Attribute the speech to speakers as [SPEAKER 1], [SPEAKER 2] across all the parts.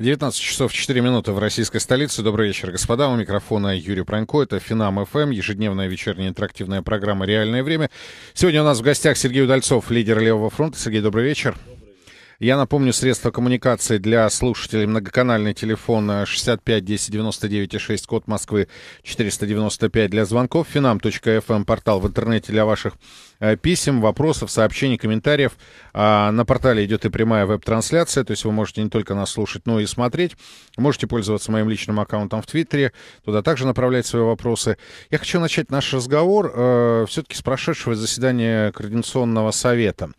[SPEAKER 1] 19 часов 4 минуты в российской столице. Добрый вечер, господа. У микрофона Юрий Пронько. Это Финам ФМ, ежедневная вечерняя интерактивная программа «Реальное время». Сегодня у нас в гостях Сергей Удальцов, лидер Левого фронта. Сергей, добрый вечер. Я напомню, средства коммуникации для слушателей многоканальный телефон 65 10 99 6, код Москвы 495 для звонков, finam.fm, эм, портал в интернете для ваших э, писем, вопросов, сообщений, комментариев. А, на портале идет и прямая веб-трансляция, то есть вы можете не только нас слушать, но и смотреть. Можете пользоваться моим личным аккаунтом в Твиттере, туда также направлять свои вопросы. Я хочу начать наш разговор э, все-таки с прошедшего заседания Координационного совета.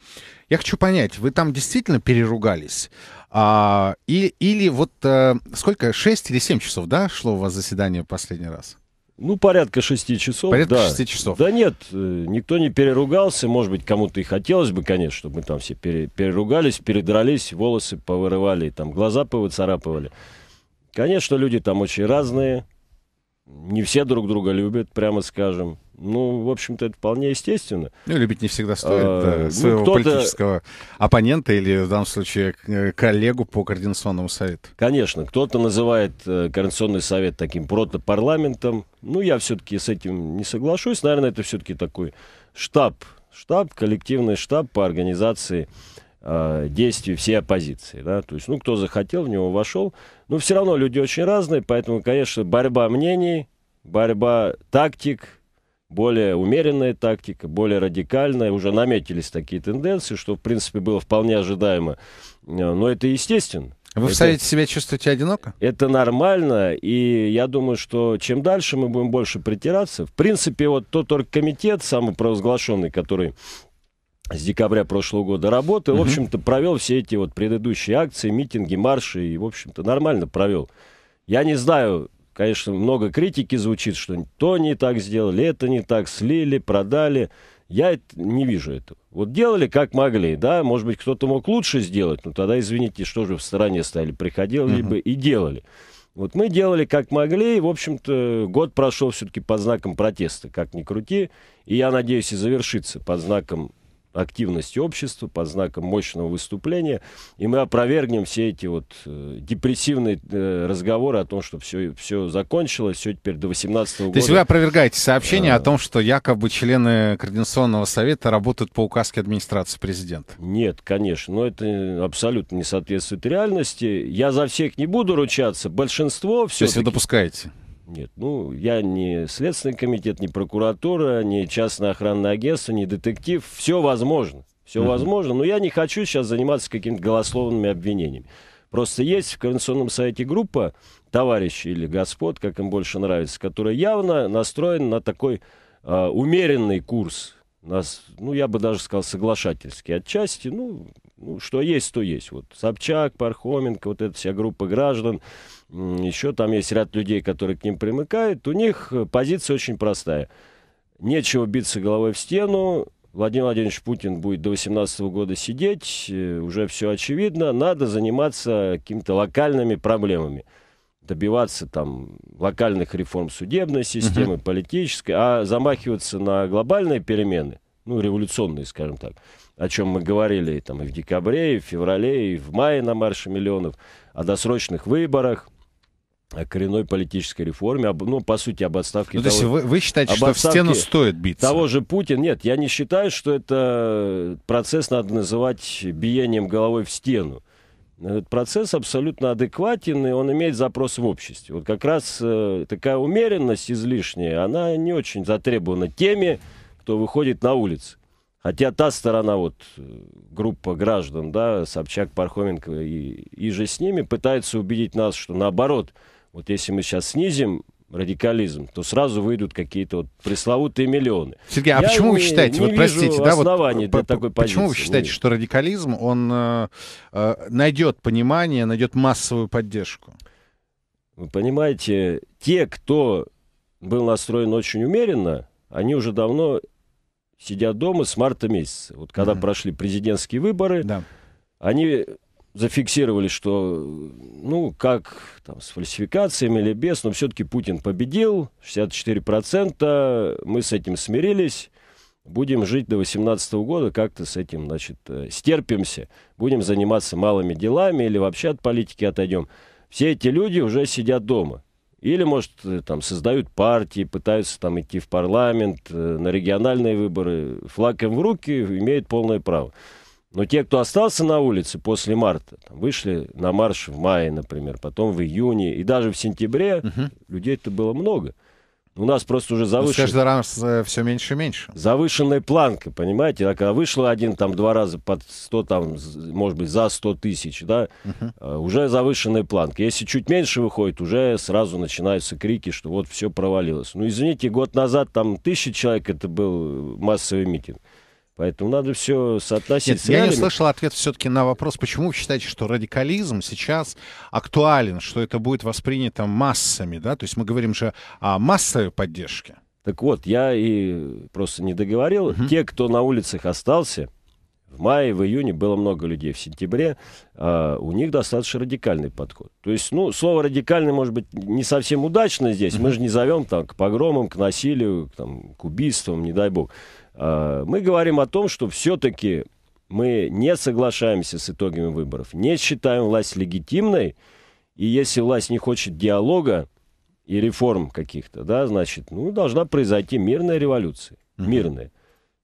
[SPEAKER 1] Я хочу понять, вы там действительно переругались? А, и, или
[SPEAKER 2] вот а, сколько, 6 или 7 часов, да, шло у вас заседание последний раз? Ну, порядка шести часов. Порядка да. шести часов. Да нет, э, никто не переругался. Может быть, кому-то и хотелось бы, конечно, чтобы мы там все пере, переругались, передрались, волосы повырывали, там глаза повыцарапывали. Конечно, люди там очень разные не все друг друга любят, прямо скажем. Ну, в общем-то, это вполне естественно.
[SPEAKER 1] Ну, любить не всегда стоит а, да, ну, своего ну, политического оппонента или, в данном
[SPEAKER 2] случае, коллегу по Координационному совету. Конечно, кто-то называет э, Координационный совет таким протопарламентом. Ну, я все-таки с этим не соглашусь. Наверное, это все-таки такой штаб, штаб, коллективный штаб по организации э, действий всей оппозиции. Да? То есть, ну, кто захотел, в него вошел. Но все равно люди очень разные, поэтому, конечно, борьба мнений, борьба тактик, более умеренная тактика, более радикальная. Уже наметились такие тенденции, что, в принципе, было вполне ожидаемо. Э, но это естественно. Вы это, в себя чувствуете одиноко? Это нормально, и я думаю, что чем дальше мы будем больше притираться. В принципе, вот тот оргкомитет провозглашенный, который с декабря прошлого года работы, mm-hmm. в общем-то, провел все эти вот предыдущие акции, митинги, марши, и, в общем-то, нормально провел. Я не знаю, конечно, много критики звучит, что то не так сделали, это не так, слили, продали. Я это, не вижу этого. Вот делали как могли, да, может быть, кто-то мог лучше сделать, но тогда, извините, что же в стороне стали, приходили mm-hmm. бы и делали. Вот мы делали как могли, и, в общем-то, год прошел все-таки под знаком протеста, как ни крути, и я надеюсь и завершится под знаком активность общества, под знаком мощного выступления, и мы опровергнем все эти вот э, депрессивные э, разговоры о том, что все, все закончилось, все теперь до 18 -го года. То есть вы опровергаете сообщение а... о том,
[SPEAKER 1] что якобы члены Координационного совета работают по указке администрации
[SPEAKER 2] президента? Нет, конечно, но это абсолютно не соответствует реальности. Я за всех не буду ручаться, большинство все То есть вы допускаете? Нет, ну, я не Следственный комитет, не прокуратура, не частное охранное агентство, не детектив. Все возможно. Все mm-hmm. возможно, но я не хочу сейчас заниматься какими-то голословными обвинениями. Просто есть в Координационном совете группа товарищей или господ, как им больше нравится, которая явно настроена на такой э, умеренный курс, нас, ну, я бы даже сказал, соглашательский отчасти, ну, ну, что есть, то есть. Вот Собчак, Пархоменко, вот эта вся группа граждан, еще там есть ряд людей, которые к ним примыкают, у них э, позиция очень простая. Нечего биться головой в стену, Владимир Владимирович Путин будет до 2018 года сидеть, э, уже все очевидно, надо заниматься какими-то локальными проблемами добиваться там локальных реформ судебной системы, угу. политической, а замахиваться на глобальные перемены, ну, революционные, скажем так, о чем мы говорили там и в декабре, и в феврале, и в мае на марше миллионов, о досрочных выборах – о коренной политической реформе, об, ну, по сути, об отставке... Ну, того, то есть вы, вы считаете, что в стену стоит биться? Того же Путина. Нет, я не считаю, что это процесс надо называть биением головой в стену. Этот процесс абсолютно адекватен, и он имеет запрос в обществе. Вот как раз э, такая умеренность излишняя, она не очень затребована теми, кто выходит на улицы. Хотя та сторона, вот э, группа граждан, да, Собчак, Пархоменко и, и же с ними, пытается убедить нас, что наоборот – вот если мы сейчас снизим радикализм, то сразу выйдут какие-то вот пресловутые миллионы. Сергей, а Я почему не, вы считаете, не вот простите, да, вот для такой почему вы считаете, Нет.
[SPEAKER 1] что радикализм он э, э, найдет понимание, найдет массовую
[SPEAKER 2] поддержку? Вы понимаете, те, кто был настроен очень умеренно, они уже давно сидят дома с марта месяца. Вот когда mm-hmm. прошли президентские выборы, да. они зафиксировали, что, ну, как там, с фальсификациями или без, но все-таки Путин победил, 64%, мы с этим смирились, будем жить до 18 года, как-то с этим, значит, э, стерпимся, будем заниматься малыми делами или вообще от политики отойдем. Все эти люди уже сидят дома. Или, может, э, там, создают партии, пытаются там идти в парламент, э, на региональные выборы. Флаг им в руки, имеют полное право. Но те, кто остался на улице после марта, там, вышли на марш в мае, например, потом в июне и даже в сентябре, угу. людей-то было много. У нас просто уже ну, завышен... Каждый
[SPEAKER 1] раз э, все меньше и меньше.
[SPEAKER 2] Завышенная планка, понимаете? А когда вышло один, там, два раза под 100, там, может быть, за 100 тысяч, да, угу. уже завышенная планка. Если чуть меньше выходит, уже сразу начинаются крики, что вот все провалилось. Ну, извините, год назад там тысяча человек это был э, массовый митинг. Поэтому надо все соотносить Нет, с Я не слышал
[SPEAKER 1] ответ все-таки на вопрос, почему вы считаете, что радикализм сейчас актуален, что это будет воспринято массами, да? То есть мы говорим же о массовой поддержке.
[SPEAKER 2] Так вот, я и просто не договорил. Угу. Те, кто на улицах остался, в мае, в июне было много людей. В сентябре э, у них достаточно радикальный подход. То есть, ну, слово радикальный, может быть, не совсем удачно здесь. Мы же не зовем там к погромам, к насилию, к, там, к убийствам, не дай бог. Э, мы говорим о том, что все-таки мы не соглашаемся с итогами выборов, не считаем власть легитимной. И если власть не хочет диалога и реформ каких-то, да, значит, ну, должна произойти мирная революция. Мирная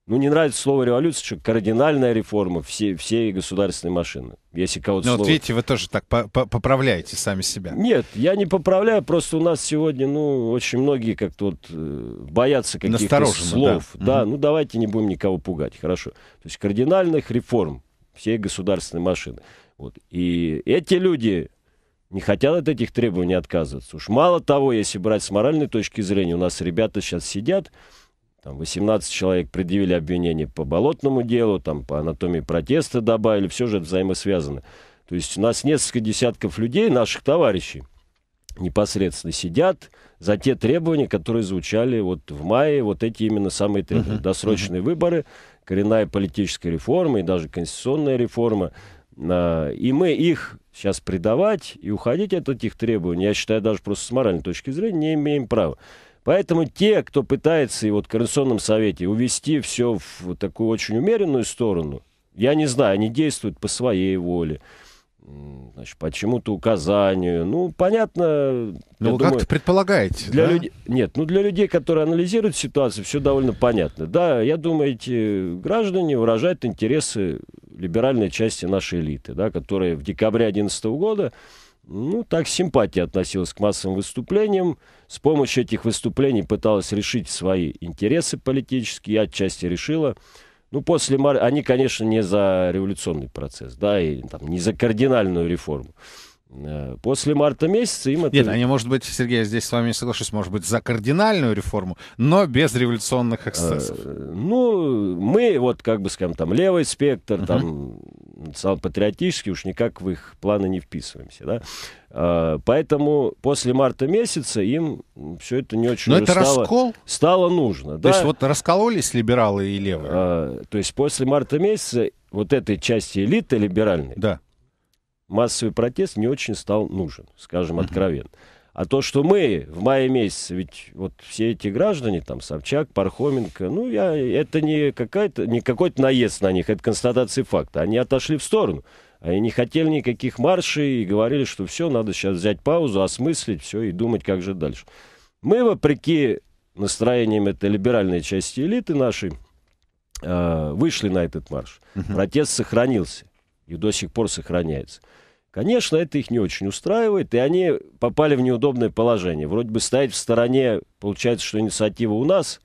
[SPEAKER 2] ну, не нравится слово революция, что кардинальная реформа всей, всей государственной машины. Если кого-то Но ну, слово... вот видите, вы тоже так по -по поправляете сами себя. Нет, я не поправляю, просто у нас сегодня, ну, очень многие как-то вот э, боятся каких-то слов. Да, да угу. ну давайте не будем никого пугать, хорошо. То есть кардинальных реформ всей государственной машины. Вот. И эти люди не хотят от этих требований отказываться. Уж мало того, если брать с моральной точки зрения, у нас ребята сейчас сидят, там 18 человек предъявили обвинение по болотному делу, там по анатомии протеста добавили, все же это взаимосвязано. То есть у нас несколько десятков людей, наших товарищей, непосредственно сидят за те требования, которые звучали вот в мае, вот эти именно самые требования. Досрочные выборы, коренная политическая реформа и даже конституционная реформа. А, и мы их сейчас предавать и уходить от этих требований, я считаю, даже просто с моральной точки зрения не имеем права. Поэтому те, кто пытается и вот в Координационном совете увести все в такую очень умеренную сторону, я не знаю, они действуют по своей воле значит, почему то указанию. Ну, понятно. Ну, вы как-то предполагаете, для да? люд... Нет, ну, для людей, которые анализируют ситуацию, все довольно понятно. Да, я думаю, эти граждане выражают интересы либеральной части нашей элиты, да, которые в декабре 2011 года ну, так симпатия относилась к массовым выступлениям. С помощью этих выступлений пыталась решить свои интересы политические, Я отчасти решила. Ну, после Мар... они, конечно, не за революционный процесс, да, и там, не за кардинальную реформу. Э, после марта месяца им это... Нет, они,
[SPEAKER 1] может быть, Сергей, я здесь с вами не соглашусь, может быть, за кардинальную реформу,
[SPEAKER 2] но без революционных э, эксцессов. ну, мы, вот, как бы, скажем, там, левый спектр, там, национал-патриотический, уж никак в их планы не вписываемся, да. Э, поэтому после марта месяца им все это не очень но это стало, раскол? стало нужно. То да? есть вот раскололись либералы и левые? то есть после марта месяца вот этой части элиты либеральной, да массовый протест не очень стал нужен, скажем откровенно. А то, что мы в мае месяце, ведь вот все эти граждане, там, Собчак, Пархоменко, ну, я, это не, какая-то, не какой-то наезд на них, это констатация факта. Они отошли в сторону. Они не хотели никаких маршей и говорили, что все, надо сейчас взять паузу, осмыслить все и думать, как же дальше. Мы, вопреки настроениям этой либеральной части элиты нашей, э, вышли на этот марш. Протест сохранился и до сих пор сохраняется. Конечно, это их не очень устраивает, и они попали в неудобное положение. Вроде бы стоять в стороне, получается, что инициатива у нас,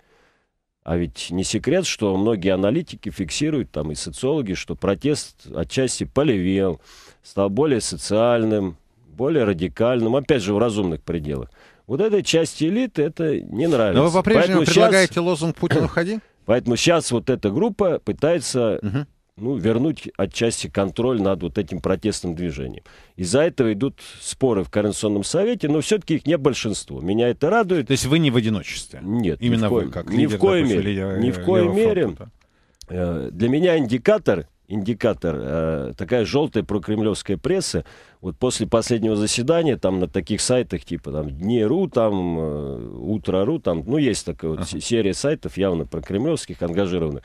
[SPEAKER 2] а ведь не секрет, что многие аналитики фиксируют, там и социологи, что протест отчасти полевел, стал более социальным, более радикальным, опять же, в разумных пределах. Вот этой части элиты это не нравится. Но вы по-прежнему предлагаете сейчас...
[SPEAKER 1] лозунг «Путин, уходи»?
[SPEAKER 2] Поэтому сейчас вот эта группа пытается угу ну, вернуть отчасти контроль над вот этим протестным движением. Из-за этого идут споры в Координационном совете, но все-таки их не большинство. Меня это радует. То есть вы не в одиночестве? Нет. Именно ни вы, как ни лидер, в коем допустим, мере. Лидер, ни в коем мере. Э, для меня индикатор, индикатор, э, такая желтая прокремлевская пресса, вот после последнего заседания, там на таких сайтах, типа там Дни.ру, там э, Утро.ру, там, ну, есть такая вот ага. серия сайтов явно прокремлевских, ангажированных,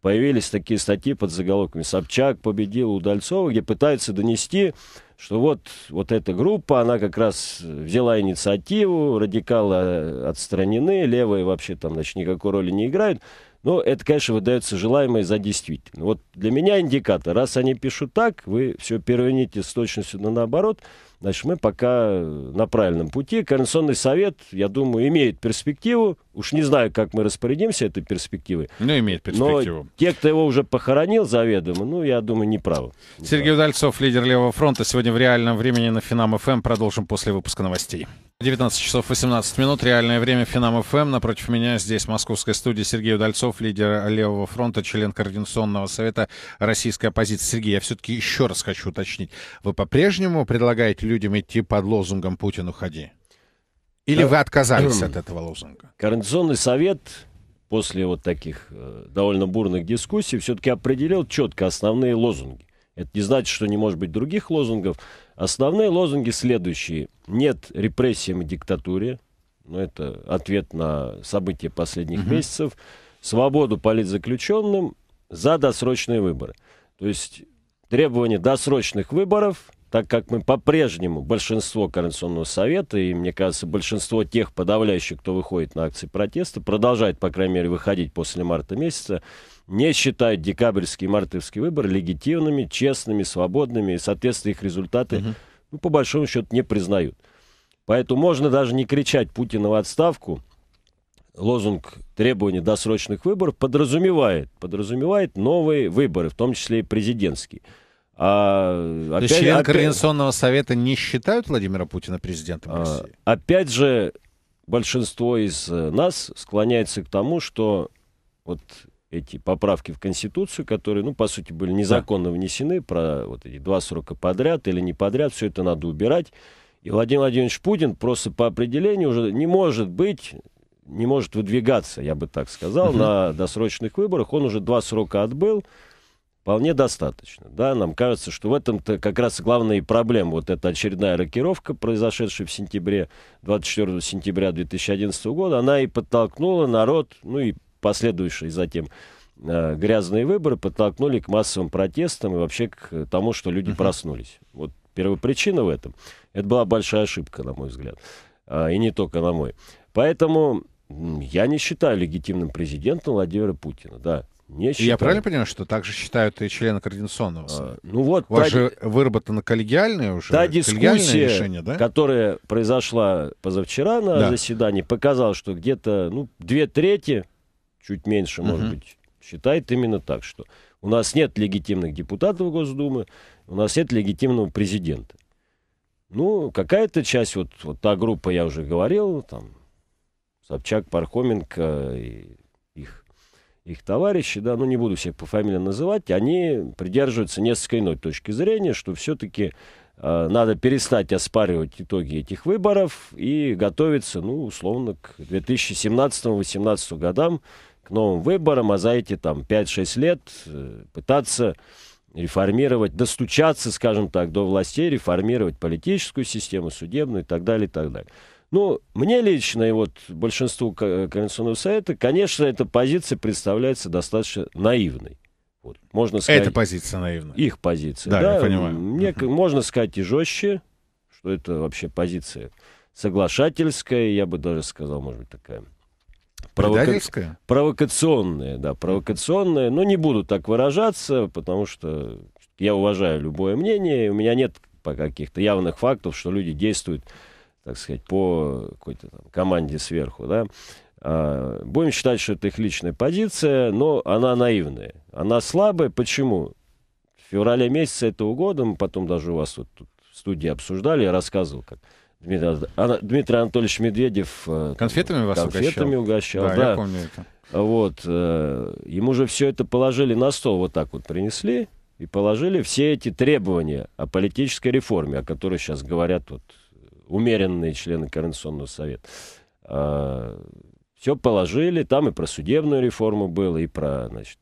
[SPEAKER 2] появились такие статьи под заголовками «Собчак победил Удальцова», где пытаются донести, что вот, вот эта группа, она как раз взяла инициативу, радикалы э, отстранены, левые вообще там значит, никакой роли не играют. Но ну, это, конечно, выдается желаемое за действительное. Вот для меня индикатор. Раз они пишут так, вы все переверните с точностью на наоборот, значит, мы пока э, на правильном пути. Координационный совет, я думаю, имеет перспективу. Уж не знаю, как мы распорядимся этой перспективой. Ну, Но имеет перспективу. Но те, кто его уже похоронил заведомо, ну, я думаю, неправо.
[SPEAKER 1] Сергей Удальцов, лидер Левого фронта. Сегодня в реальном времени на Финам-ФМ. Эм. Продолжим после выпуска новостей. 19 часов 18 минут. Реальное время Финам ФМ. Напротив меня здесь, в московской студии, Сергей Удальцов, лидер Левого фронта, член Координационного совета российской оппозиции. Сергей, я все-таки еще раз хочу уточнить. Вы по-прежнему предлагаете людям идти под
[SPEAKER 2] лозунгом «Путин, уходи»? Или да. вы отказались от
[SPEAKER 1] этого лозунга?
[SPEAKER 2] Координационный совет после вот таких э, довольно бурных дискуссий все-таки определил четко основные лозунги. Это не значит, что не может быть других лозунгов, Основные лозунги следующие. Нет репрессиям и диктатуре. Ну, это ответ на события последних угу. месяцев. Свободу политзаключенным за досрочные выборы. То есть требование досрочных выборов, так как мы по-прежнему, большинство Координационного совета и, мне кажется, большинство тех подавляющих, кто выходит на акции протеста, продолжает, по крайней мере, выходить после марта месяца, не считают декабрьский и мартовский выборы легитимными, честными, свободными, и, соответственно, их результаты, угу. ну, по большому счету, не признают. Поэтому можно даже не кричать Путина в отставку. Лозунг требования досрочных выборов подразумевает, подразумевает новые выборы, в том числе и президентские. А, То есть член опять, Координационного
[SPEAKER 1] совета не считают Владимира Путина президентом
[SPEAKER 2] а, России? Опять же, большинство из э, нас склоняется к тому, что вот эти поправки в Конституцию, которые, ну, по сути, были незаконно внесены, про вот эти два срока подряд или не подряд, все это надо убирать. И Владимир Владимирович Путин просто по определению уже не может быть, не может выдвигаться, я бы так сказал, на досрочных выборах. Он уже два срока отбыл, вполне достаточно. Да, нам кажется, что в этом-то как раз главная и проблема. Вот эта очередная рокировка, произошедшая в сентябре, 24 сентября 2011 года, она и подтолкнула народ, ну и последующие затем э, грязные выборы подтолкнули к массовым протестам и вообще к тому, что люди uh проснулись. Вот первопричина в этом. Это была большая ошибка, на мой взгляд. Э, и не только на мой. Поэтому я не считаю легитимным президентом Владимира Путина, да. Не Я правильно
[SPEAKER 1] понимаю, что также считают и члены Координационного А, ну вот, У вас та, же выработано коллегиальное уже та дискуссия, решение, да?
[SPEAKER 2] которая произошла позавчера на да. заседании, показала, что где-то ну, две трети чуть меньше, угу. может быть, считает именно так, что у нас нет легитимных депутатов Госдумы, у нас нет легитимного президента. Ну, какая-то часть, вот, вот та группа, я уже говорил, там, Собчак, Пархоменко и их, их товарищи, да, ну, не буду всех по фамилии называть, они придерживаются несколько иной точки зрения, что все-таки э, надо перестать оспаривать итоги этих выборов и готовиться, ну, условно, к 2017-2018 годам, к новым выборам, а за эти там 5-6 лет э, пытаться реформировать, достучаться, скажем так, до властей, реформировать политическую систему, судебную и так далее, и так далее. Ну, мне лично и вот большинству Конституционного совета, конечно, эта позиция представляется достаточно наивной. Вот, можно сказать, Эта позиция наивна. Их позиция. Да, да я понимаю. Мне, uh-huh. Можно сказать и жестче, что это вообще позиция соглашательская, я бы даже сказал, может быть, такая Провока... Провокационные, да, провокационные. Но не буду так выражаться, потому что я уважаю любое мнение. У меня нет каких-то явных фактов, что люди действуют, так сказать, по какой-то команде сверху, да. А, будем считать, что это их личная позиция, но она наивная. Она слабая. Почему? В феврале месяце этого года, мы потом даже у вас вот тут в студии обсуждали, я рассказывал, как Дмитрий, Дмитрий Анатольевич Медведев... Э, конфетами вас конфетами угощал? угощал да, да, я помню это. Вот, э, ему же все это положили на стол, вот так вот принесли, и положили все эти требования о политической реформе, о которой сейчас говорят вот э, умеренные члены Координационного совета. А, все положили, там и про судебную реформу было, и про, значит,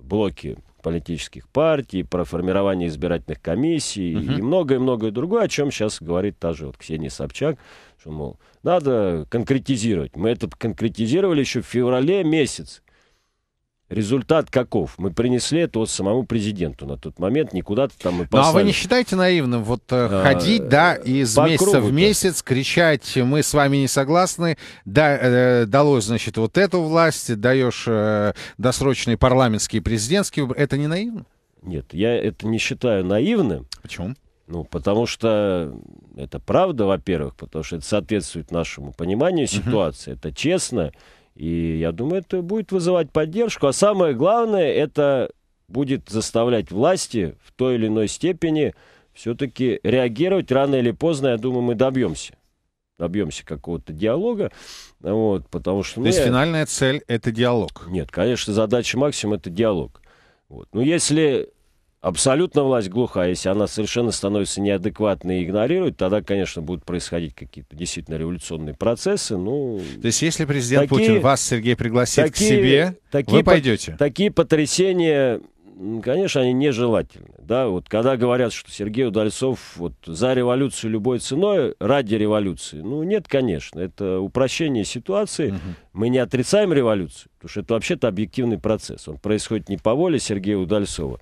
[SPEAKER 2] блоки политических партий, про формирование избирательных комиссий угу. и многое-многое другое, о чем сейчас говорит та же вот Ксения Собчак, что, мол, надо конкретизировать. Мы это конкретизировали еще в феврале месяц, Результат каков? Мы принесли это вот самому президенту на тот момент, никуда -то там и послали. Ну, а вы не
[SPEAKER 1] считаете наивным вот э, а, ходить, да, из месяца в месяц, кричать, мы с вами не согласны, да, э, далось, значит, вот эту
[SPEAKER 2] власть, даешь э, досрочные парламентские, президентские Это не наивно? Нет, я это не считаю наивным. Почему? Ну, потому что это правда, во-первых, потому что это соответствует нашему пониманию ситуации, угу. это честно, и я думаю, это будет вызывать поддержку. А самое главное, это будет заставлять власти в той или иной степени все-таки реагировать рано или поздно, я думаю, мы добьемся. Добьемся какого-то диалога. Вот, потому что То мне... есть ну, финальная цель — это диалог? Нет, конечно, задача максимум — это диалог. Вот. Но если абсолютно власть глуха, если она совершенно становится неадекватной и игнорирует, тогда, конечно, будут происходить какие-то действительно революционные процессы. Ну,
[SPEAKER 1] То есть, если президент такие, Путин вас, Сергей, пригласит такие, к себе, такие, вы пойдете? По-
[SPEAKER 2] такие потрясения, конечно, они нежелательны. Да? Вот когда говорят, что Сергей Удальцов вот, за революцию любой ценой, ради революции, ну нет, конечно, это упрощение ситуации. Угу. Мы не отрицаем революцию, потому что это вообще-то объективный процесс. Он происходит не по воле Сергея Удальцова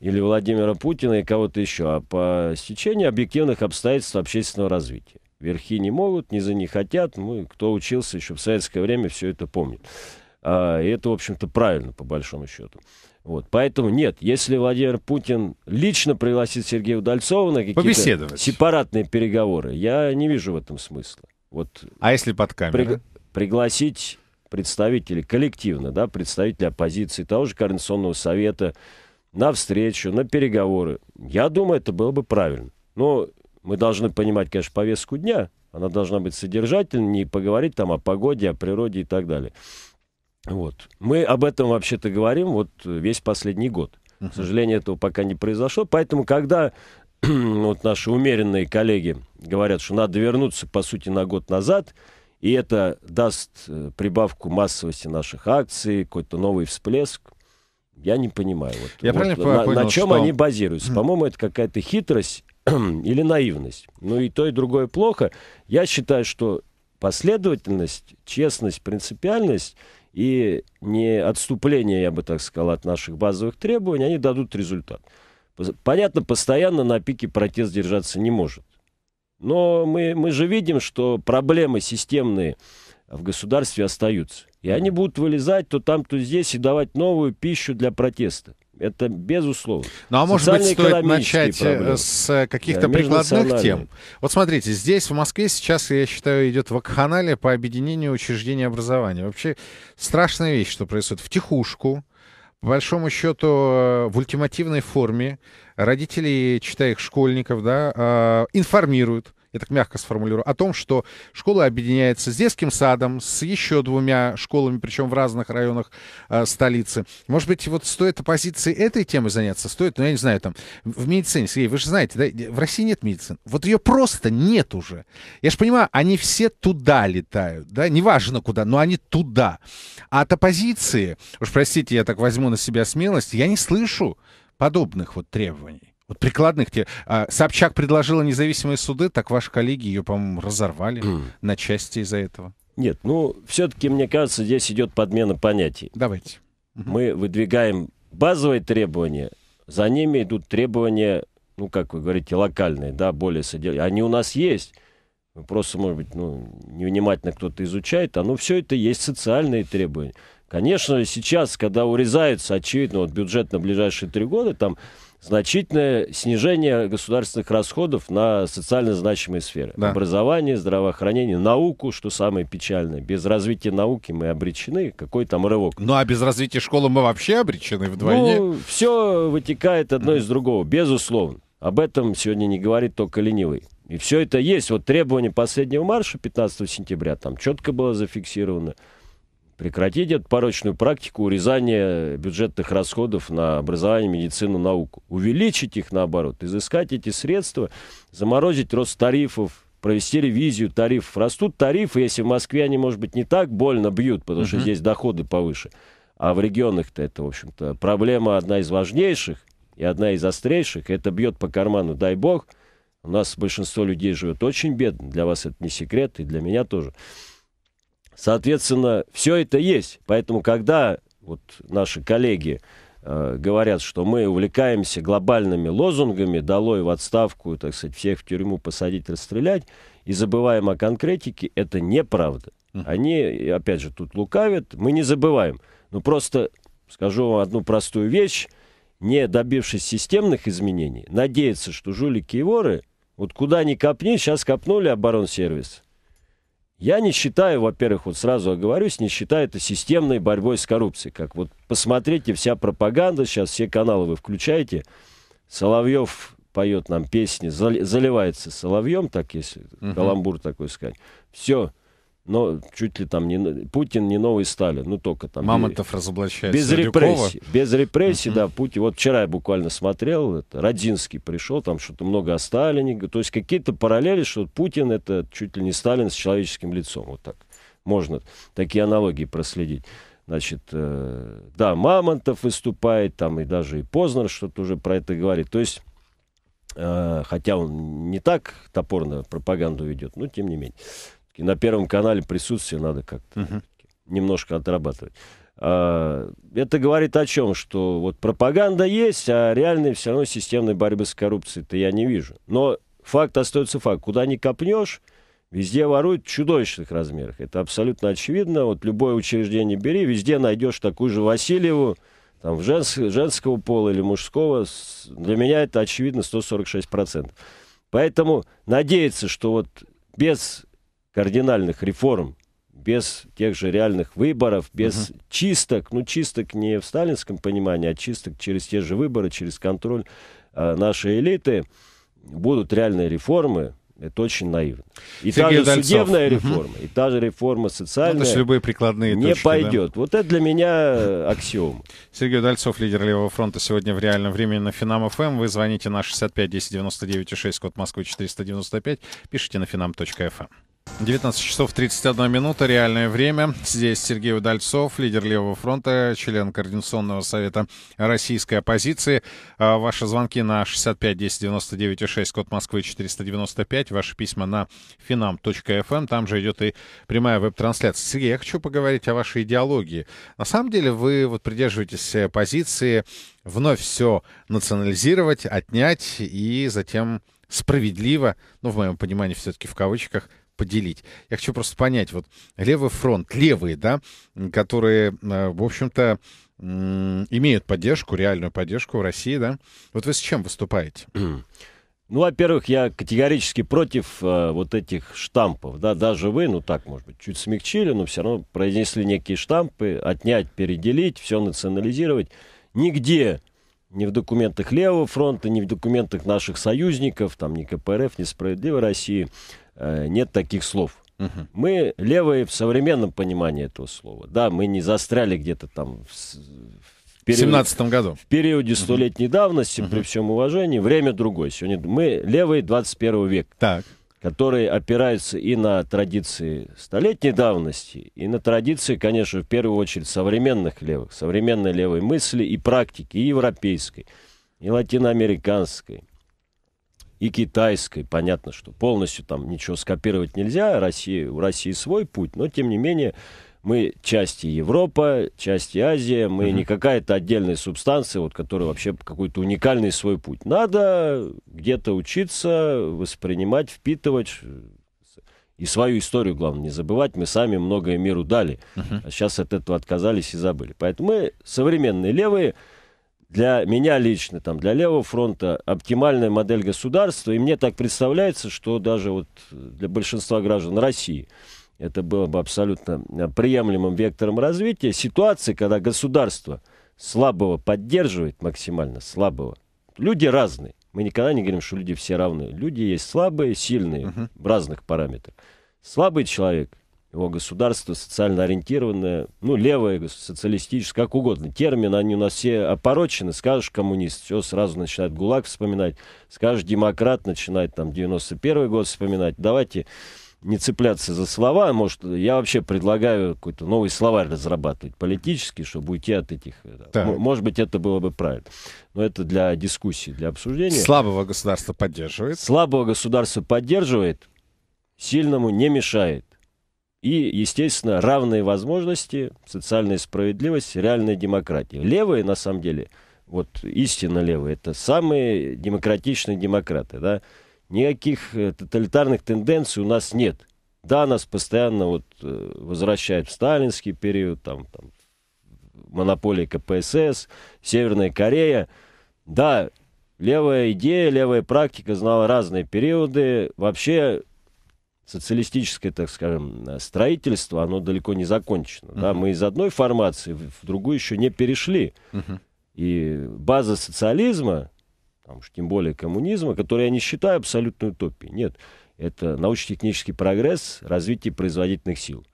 [SPEAKER 2] или Владимира Путина и кого-то еще, а по стечению объективных обстоятельств общественного развития. Верхи не могут, низы не хотят. Мы, ну кто учился еще в советское время, все это помнит. А, и это, в общем-то, правильно, по большому счету. Вот. Поэтому нет, если Владимир Путин лично пригласит Сергея Удальцова на какие-то сепаратные переговоры, я не вижу в этом смысла. Вот а если под камерой? При, пригласить представителей коллективно, да, представителей оппозиции, того же Координационного совета, на встречу, на переговоры. Я думаю, это было бы правильно. Но мы должны понимать, конечно, повестку дня. Она должна быть содержательной, не поговорить там о погоде, о природе и так далее. Вот. Мы об этом вообще-то говорим вот весь последний год. К сожалению, этого пока не произошло. Поэтому, когда вот наши умеренные коллеги говорят, что надо вернуться, по сути, на год назад, и это даст э, прибавку массовости наших акций, какой-то новый всплеск, я не понимаю. Вот, я вот, правильно вот, понял, на, чем что... они базируются? Хм. По-моему, это какая-то хитрость или наивность. Ну и то, и другое плохо. Я считаю, что последовательность, честность, принципиальность и не отступление, я бы так сказал, от наших базовых требований, они дадут результат. Понятно, постоянно на пике протест держаться не может. Но мы, мы же видим, что проблемы системные в государстве остаются. И они будут вылезать то там, то здесь и давать новую пищу для протеста. Это безусловно. Ну а может быть стоит начать проблемы. Э, с э, каких-то да, прикладных тем.
[SPEAKER 1] Вот смотрите, здесь в Москве сейчас, я считаю, идет вакханалия по объединению учреждений образования. Вообще страшная вещь, что происходит. В тихушку, по большому счету, э, в ультимативной форме родители, читая их школьников, да, информируют я так мягко сформулирую, о том, что школа объединяется с детским садом, с еще двумя школами, причем в разных районах э, столицы. Может быть, вот стоит оппозиции этой темы заняться? Стоит, ну, я не знаю, там, в медицине, Сергей, вы же знаете, да, в России нет медицины. Вот ее просто нет уже. Я же понимаю, они все туда летают, да, неважно куда, но они туда. А от оппозиции, уж простите, я так возьму на себя смелость, я не слышу подобных вот требований. Вот прикладных те. А, Собчак предложила независимые суды, так ваши коллеги ее, по-моему, разорвали mm. на части из-за этого.
[SPEAKER 2] Нет, ну, все-таки, мне кажется, здесь идет подмена понятий. Давайте. Угу. Мы выдвигаем базовые требования, за ними идут требования, ну, как вы говорите, локальные, да, более содержательные. Они у нас есть. Просто, может быть, ну, невнимательно кто-то изучает, а ну, все это есть социальные требования. Конечно, сейчас, когда урезается очевидно, вот бюджет на ближайшие три года, там значительное снижение государственных расходов на социально значимые сферы. Да. Образование, здравоохранение, науку, что самое печальное. Без развития науки мы обречены, какой там рывок.
[SPEAKER 1] Ну а без развития школы мы
[SPEAKER 2] вообще обречены вдвойне. Ну, все вытекает одно из другого, безусловно. Об этом сегодня не говорит только ленивый. И все это есть. Вот требования последнего марша 15 сентября там четко было зафиксировано прекратить эту порочную практику урезания бюджетных расходов на образование, медицину, науку. Увеличить их, наоборот, изыскать эти средства, заморозить рост тарифов, провести ревизию тарифов. Растут тарифы, если в Москве они, может быть, не так больно бьют, потому uh-huh. что здесь доходы повыше. А в регионах-то это, в общем-то, проблема одна из важнейших и одна из острейших. Это бьет по карману, дай бог. У нас большинство людей живет очень бедно. Для вас это не секрет, и для меня тоже. Соответственно, все это есть. Поэтому, когда вот наши коллеги э, говорят, что мы увлекаемся глобальными лозунгами, долой в отставку, так сказать, всех в тюрьму посадить, расстрелять, и забываем о конкретике, это неправда. Они, опять же, тут лукавят, мы не забываем. Но просто скажу вам одну простую вещь, не добившись системных изменений, надеяться, что жулики и воры, вот куда ни копни, сейчас копнули оборонсервис, я не считаю, во-первых, вот сразу оговорюсь, не считаю это системной борьбой с коррупцией. Как вот посмотрите, вся пропаганда, сейчас все каналы вы включаете, Соловьев поет нам песни, заливается соловьем, так если угу. каламбур такой сказать. Все, но чуть ли там не... Путин не новый Сталин, ну только там... Мамонтов
[SPEAKER 1] разоблачает Без репрессий,
[SPEAKER 2] без репрессий, uh-huh. да, Путин... Вот вчера я буквально смотрел, это, Родинский пришел, там что-то много о Сталине, то есть какие-то параллели, что Путин это чуть ли не Сталин с человеческим лицом, вот так. Можно такие аналогии проследить. Значит, э, да, Мамонтов выступает, там и даже и Познер что-то уже про это говорит. То есть э, хотя он не так топорно пропаганду ведет, но тем не менее все-таки на Первом канале присутствие надо как-то угу. немножко отрабатывать. А, это говорит о чем? Что вот пропаганда есть, а реальной все равно системной борьбы с коррупцией-то я не вижу. Но факт остается факт. Куда ни копнешь, везде воруют в чудовищных размерах. Это абсолютно очевидно. Вот любое учреждение бери, везде найдешь такую же Васильеву, там, женс женского пола или мужского. Для меня это очевидно 146%. Поэтому надеяться, что вот без кардинальных реформ, без тех же реальных выборов, без угу. чисток, ну чисток не в сталинском понимании, а чисток через те же выборы, через контроль э, нашей элиты, будут реальные реформы, это очень наивно. И Сергей та же судебная реформа, угу. и та же реформа социальная ну, то есть любые прикладные не точки, пойдет.
[SPEAKER 1] Да? Вот это для меня э, аксиом. Сергей Дальцов, лидер Левого фронта, сегодня в реальном времени на Финам.ФМ. Вы звоните на 65 10 99 6, код Москвы 495, пишите на финам.фм. 19 часов 31 минута, реальное время. Здесь Сергей Удальцов, лидер Левого фронта, член Координационного совета российской оппозиции. А, ваши звонки на 65 10 99 6, код Москвы 495, ваши письма на finam.fm, эм. там же идет и прямая веб-трансляция. Сергей, я хочу поговорить о вашей идеологии. На самом деле вы вот придерживаетесь э, позиции вновь все национализировать, отнять и затем справедливо, ну, в моем понимании, все-таки в кавычках, поделить. Я хочу просто понять, вот левый фронт, левые, да, которые, э, в общем-то, имеют поддержку, реальную поддержку в России, да? Вот вы с чем выступаете?
[SPEAKER 2] Ну, во-первых, я категорически против э, вот этих штампов. Да, даже вы, ну так, может быть, чуть смягчили, но все равно произнесли некие штампы, отнять, переделить, все национализировать. Нигде, ни в документах Левого фронта, ни в документах наших союзников, там ни КПРФ, ни Справедливой России, Э, нет таких слов. Угу. Мы левые в современном понимании этого слова. Да, мы не застряли где-то там в, период, 17 году. В периоде столетней давности, угу. при всем уважении, время другое. Сегодня мы левые 21 века. Так. Которые опираются и на традиции столетней давности, и на традиции, конечно, в первую очередь современных левых, современной левой мысли и практики, и европейской, и латиноамериканской, и китайской. Понятно, что полностью там ничего скопировать нельзя, Россия, у России свой путь, но тем не менее мы части Европа, части Азия, мы mm-hmm. не какая-то отдельная субстанция, вот, которая вообще какой-то уникальный свой путь. Надо где-то учиться, воспринимать, впитывать э, и свою историю, главное, не забывать. Мы сами многое миру дали, uh а сейчас от этого отказались и забыли. Поэтому мы современные левые – для меня лично, там, для левого фронта оптимальная модель государства. И мне так представляется, что даже вот для большинства граждан России это было бы абсолютно э, приемлемым вектором развития. Ситуации, когда государство слабого поддерживает, максимально слабого. Люди разные. Мы никогда не говорим, что люди все равны. Люди есть слабые, сильные, uh-huh. в разных параметрах. Слабый человек его государство социально ориентированное, ну, левое, социалистическое, как угодно. термины они у нас все опорочены. Скажешь коммунист, все, сразу начинает ГУЛАГ вспоминать. Скажешь демократ, начинает там 91 год вспоминать. Давайте не цепляться за слова. Может, я вообще предлагаю какой-то новый словарь разрабатывать политический, чтобы уйти от этих. Э, так. Может быть, это было бы правильно. Но это для дискуссии, для обсуждения. Слабого государства поддерживает. Слабого государства поддерживает, сильному не мешает и, естественно, равные возможности, социальная справедливость, реальная демократия. Левые, на самом деле, вот истинно левые, это самые демократичные демократы, да. Никаких э, тоталитарных тенденций у нас нет. Да, нас постоянно вот э, возвращают в сталинский период, там, там монополия КПСС, Северная Корея. Да, левая идея, левая практика знала разные периоды. Вообще социалистическое, так скажем, э, строительство, оно далеко не закончено. Uh-huh. Да? Мы из одной формации в другую еще не перешли. Uh-huh. И база социализма, там уж тем более коммунизма, который я не считаю абсолютной утопией. Нет, это научно-технический прогресс, развитие производительных сил.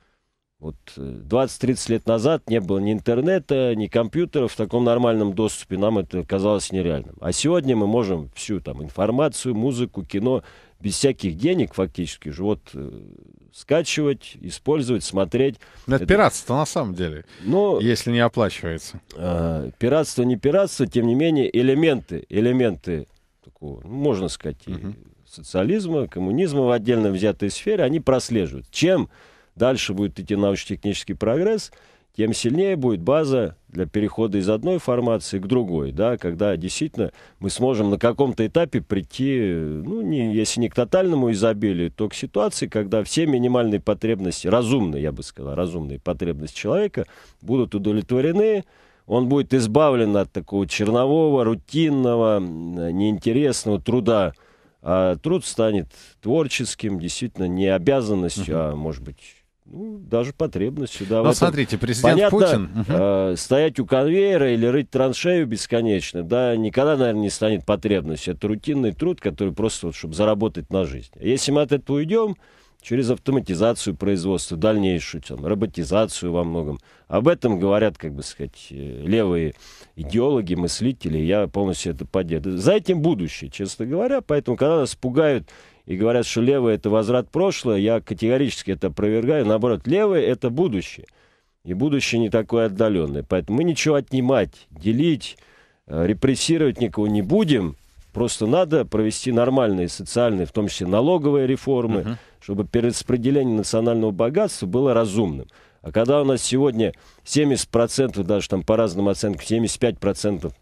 [SPEAKER 2] Вот 20-30 э, лет назад не было ни интернета, ни компьютеров в таком нормальном доступе. Нам это казалось нереальным. А сегодня мы можем всю там информацию, музыку, кино без всяких денег фактически же вот э, скачивать, использовать, смотреть. Но ну, это, это пиратство на самом деле, но, если не оплачивается. Э, пиратство не пиратство, тем не менее элементы, элементы такого, ну, можно сказать, угу. социализма, коммунизма в отдельно взятой сфере, они прослеживают. Чем дальше будет идти научно-технический прогресс – тем сильнее будет база для перехода из одной формации к другой, да, когда действительно мы сможем на каком-то этапе прийти, ну, не, если не к тотальному изобилию, то к ситуации, когда все минимальные потребности, разумные, я бы сказал, разумные потребности человека будут удовлетворены, он будет избавлен от такого чернового, рутинного, неинтересного труда, а труд станет творческим, действительно не обязанностью, uh-huh. а, может быть, ну, даже потребность сюда. Ну, смотрите, президент Понятно, Путин... Э, стоять у конвейера или рыть траншею бесконечно, да, никогда, наверное, не станет потребность. Это рутинный труд, который просто, вот, чтобы заработать на жизнь. Если мы от этого уйдем, через автоматизацию производства, дальнейшую, там, роботизацию во многом. Об этом говорят, как бы сказать, э, левые идеологи, мыслители. Я полностью это поддерживаю. За этим будущее, честно говоря. Поэтому, когда нас пугают и говорят, что левое – это возврат прошлого. я категорически это опровергаю. Наоборот, левое – это будущее. И будущее не такое отдаленное. Поэтому мы ничего отнимать, делить, э, репрессировать никого не будем. Просто надо провести нормальные социальные, в том числе налоговые реформы, uh-huh. чтобы перераспределение национального богатства было разумным. А когда у нас сегодня 70%, даже там по разным оценкам, 75%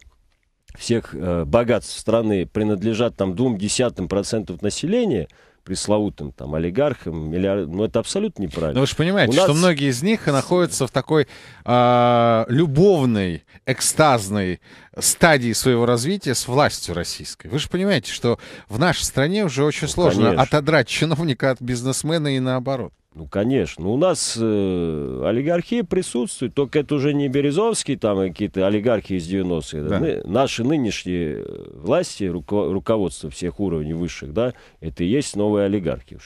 [SPEAKER 2] всех э, богатств страны принадлежат там двум десятым процентов населения, пресловутым там олигархам, миллиард... ну это абсолютно неправильно.
[SPEAKER 1] Но ну, вы же понимаете, нас... что многие из них находятся в такой э, любовной, экстазной стадии своего развития с властью российской. Вы же понимаете, что в нашей стране уже очень ну, сложно конечно. отодрать чиновника от бизнесмена и наоборот.
[SPEAKER 2] Ну, конечно. Ну, у нас э, олигархия присутствует, только это уже не Березовский, там какие-то олигархи из 90-х. Да. Да. Наши нынешние э, власти, руко руководство всех уровней высших, да, это и есть новые олигархи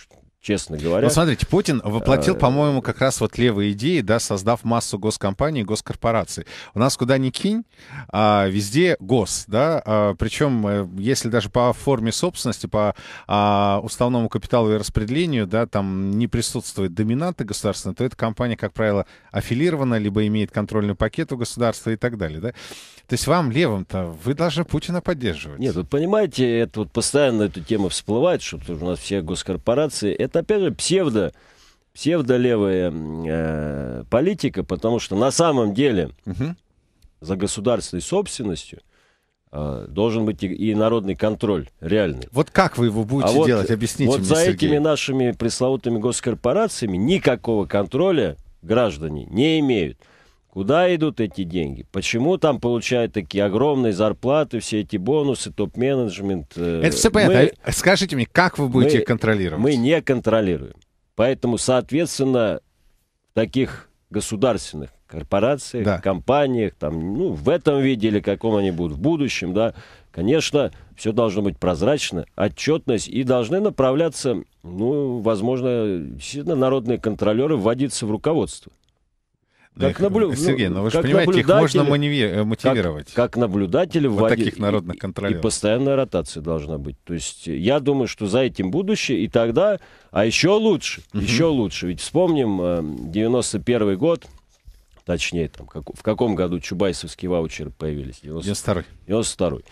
[SPEAKER 2] честно ну, говоря. Ну,
[SPEAKER 1] смотрите, Путин воплотил, э,
[SPEAKER 2] по-моему, как раз вот
[SPEAKER 1] левые идеи, да, создав
[SPEAKER 2] массу госкомпаний и
[SPEAKER 1] госкорпораций. У нас куда ни кинь, а, везде гос, да, а, причем э, если даже по форме собственности, по а, уставному капиталу и распределению, да, там не присутствует доминанты государственные, то эта компания, как правило, аффилирована, либо имеет контрольный
[SPEAKER 2] пакет у государства и так далее, да. То есть вам, левым-то, вы должны Путина поддерживать. Нет, вот понимаете, это вот постоянно эта тема всплывает, что у нас все госкорпорации. Это, опять же, псевдо псевдолевая э, политика, потому что на самом деле угу. за государственной собственностью э, должен быть и, и народный контроль реальный. Вот как вы его будете а делать? Вот, Объясните вот мне, за Сергей. этими нашими пресловутыми госкорпорациями никакого контроля граждане не имеют. Куда идут эти деньги? Почему там получают такие огромные зарплаты, все эти бонусы, топ-менеджмент? Э, Это все понятно. Мы,
[SPEAKER 1] а Скажите мне, как вы будете мы, контролировать?
[SPEAKER 2] Мы не контролируем. Поэтому, соответственно, в таких государственных корпорациях, да. компаниях, там, ну, в этом виде или каком они будут в будущем, да, конечно, все должно быть прозрачно, отчетность, и должны направляться, ну, возможно, действительно, народные контролеры вводиться в руководство как наблю... Сергей, ну вы же понимаете, их можно э, мотивировать. Как, как наблюдатели в Ваде... таких народных контролеров. И, и постоянная ротация должна быть. То есть я думаю, что за этим будущее, и тогда, а еще лучше, угу. еще лучше. Ведь вспомним 91 э, год, точнее, там, как, в каком году чубайсовские ваучеры появились? 92-й. 92-й.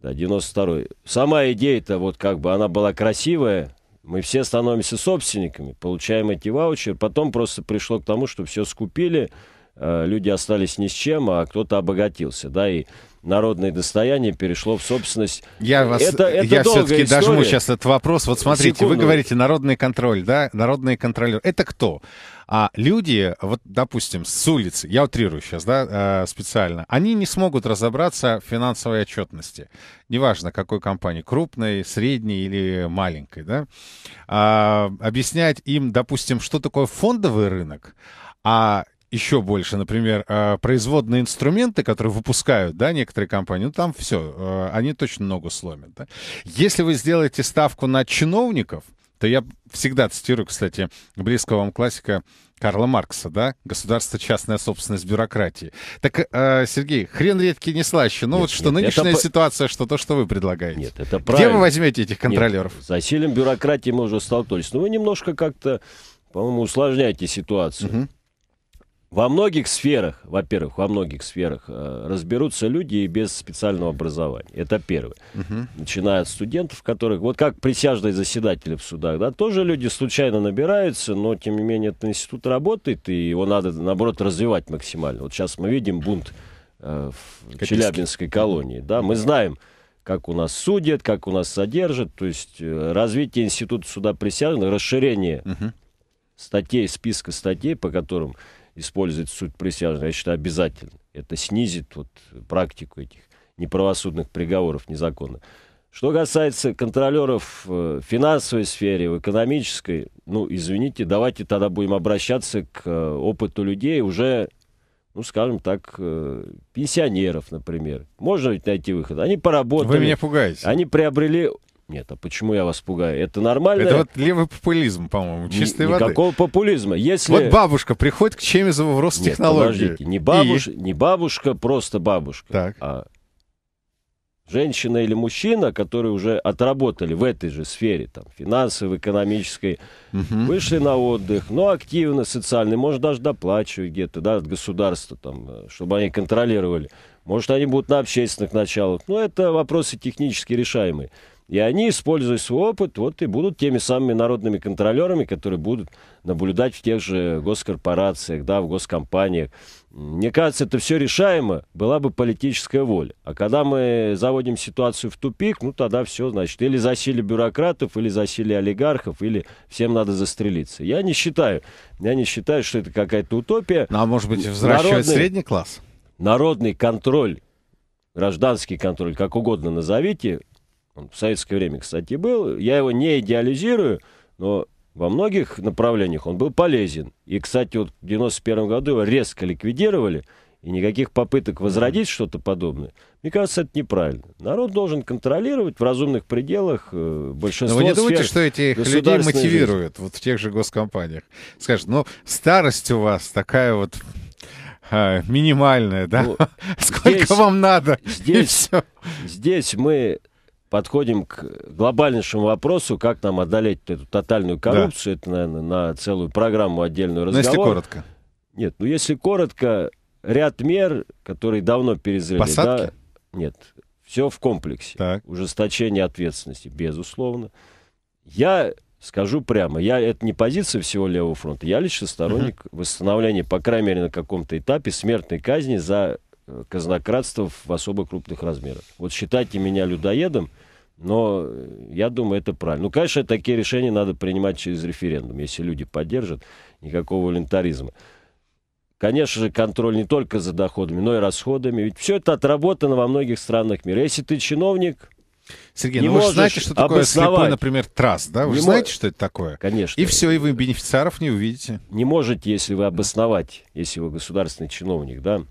[SPEAKER 2] Да, 92-й. Сама идея-то, вот как бы, она была красивая, мы все становимся собственниками, получаем эти ваучеры. Потом просто пришло к тому, что все скупили, э, люди остались ни с чем, а кто-то обогатился. Да, и народное достояние перешло в собственность. Я вас, это, это я все-таки дожму сейчас этот
[SPEAKER 1] вопрос. Вот смотрите, Секунду. вы говорите народный контроль, да, народные контролеры. Это кто? А люди, вот, допустим, с улицы, я утрирую сейчас, да, э, специально, они не смогут разобраться в финансовой отчетности. Неважно, какой компании, крупной, средней или маленькой, да. А, объяснять им, допустим, что такое фондовый рынок, а еще больше, например, а, производные инструменты, которые выпускают, да, некоторые компании, ну там все, а, они точно ногу сломят. Да? Если вы сделаете ставку на чиновников, то я всегда цитирую, кстати, близкого вам классика Карла Маркса, да, государство, частная собственность, бюрократии.
[SPEAKER 2] Так, э, Сергей, хрен редкий не слаще. Ну нет, вот что нет, нынешняя это...
[SPEAKER 1] ситуация, что то, что вы предлагаете.
[SPEAKER 2] Нет, это правильно. Где вы возьмете этих контролеров? Нет, с засилием бюрократии мы уже столкнулись. Ну вы немножко как-то, по-моему, усложняете ситуацию. Угу. Во многих сферах, во-первых, во многих сферах э, разберутся люди без специального образования. Это первое. Угу. Начиная от студентов, которых, вот как присяжные заседатели в судах, да, тоже люди случайно набираются, но тем не менее этот институт работает, и его надо, наоборот, развивать максимально. Вот сейчас мы видим бунт э, в Копийский. Челябинской колонии. Да, мы знаем, как у нас судят, как у нас содержат. То есть э, развитие института суда присяжных, расширение угу. статей, списка статей, по которым использовать суд присяжных, я считаю, обязательно. Это снизит вот практику этих неправосудных приговоров незаконно. Что касается контролеров э, в финансовой сфере, в экономической, ну, извините, давайте тогда будем обращаться к э, опыту людей уже, ну, скажем так, э, пенсионеров, например. Можно ведь найти выход. Они поработали. Вы меня пугаете. Они приобрели нет, а почему я вас пугаю? Это нормально? Это вот
[SPEAKER 1] левый популизм,
[SPEAKER 2] по-моему, чистой Ни- воды. Никакого популизма. Если... Вот
[SPEAKER 1] бабушка приходит к Чемизову в Ростехнологии. Нет, подождите, не, бабуш... И...
[SPEAKER 2] не бабушка, просто бабушка. Так. А женщина или мужчина, которые уже отработали в этой же сфере, там, финансовой, экономической, угу. вышли на отдых, но активно, социально, может, даже доплачивают где-то, да, от государства, там, э, чтобы они контролировали. Может, они будут на общественных началах. Но это вопросы технически решаемые. И они, используя свой опыт, вот и будут теми самыми народными контролерами, которые будут наблюдать в тех же госкорпорациях, да, в госкомпаниях. Мне кажется, это все решаемо, была бы политическая воля. А когда мы заводим ситуацию в тупик, ну тогда все, значит, или засили бюрократов, или засили олигархов, или всем надо застрелиться. Я не считаю, я не считаю, что это какая-то утопия. Ну, а может быть, взращивать народный, средний класс? Народный контроль гражданский контроль, как угодно назовите, он в советское время, кстати, был. Я его не идеализирую, но во многих направлениях он был полезен. И, кстати, вот в 91 году его резко ликвидировали, и никаких попыток возродить что-то подобное, мне кажется, это неправильно. Народ должен контролировать в разумных пределах э, большинство Но вы не думаете, что этих людей мотивируют вот в тех же
[SPEAKER 1] госкомпаниях? Скажут, ну, старость у вас такая вот а,
[SPEAKER 2] минимальная, да? Ну, Сколько здесь, вам надо? Здесь, все. здесь мы подходим к глобальнейшему вопросу, как нам одолеть эту тотальную коррупцию. Да. Это, наверное, на целую программу отдельную ну, разговор. Но если коротко. Нет, ну если коротко, ряд мер, которые давно перезрели. Посадки? Да, нет, все в комплексе. Так. Ужесточение ответственности, безусловно. Я скажу прямо, я это не позиция всего левого фронта, я лично сторонник Uh -huh. восстановления, по крайней мере, на каком-то этапе смертной казни за казнократство в особо крупных размерах. Вот считайте меня людоедом, но я думаю, это правильно. Ну, конечно, такие решения надо принимать через референдум, если люди поддержат, никакого волонтаризма. Конечно же, контроль не только за доходами, но и расходами. Ведь все это отработано во многих странах мира. Если ты чиновник, Сергей, не ну вы же знаете, что такое слепой, например, траст, да? Вы не знаете, мо... что это такое? Конечно. И все, и вы бенефициаров не увидите. Не можете, если вы обосновать, если вы государственный чиновник, да,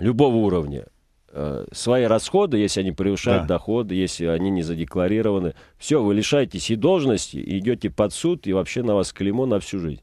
[SPEAKER 2] любого уровня э, свои расходы, если они превышают да. доходы, если они не задекларированы. Все, вы лишаетесь и должности, и идете под суд, и вообще на вас клеймо на всю жизнь.